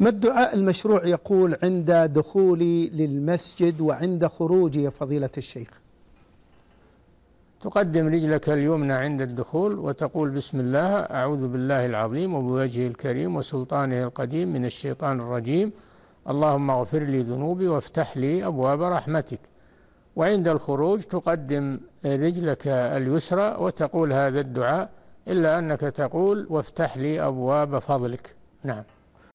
ما الدعاء المشروع يقول عند دخولي للمسجد وعند خروجي يا فضيلة الشيخ تقدم رجلك اليمنى عند الدخول وتقول بسم الله أعوذ بالله العظيم وبوجهه الكريم وسلطانه القديم من الشيطان الرجيم اللهم اغفر لي ذنوبي وافتح لي أبواب رحمتك وعند الخروج تقدم رجلك اليسرى وتقول هذا الدعاء إلا أنك تقول وافتح لي أبواب فضلك نعم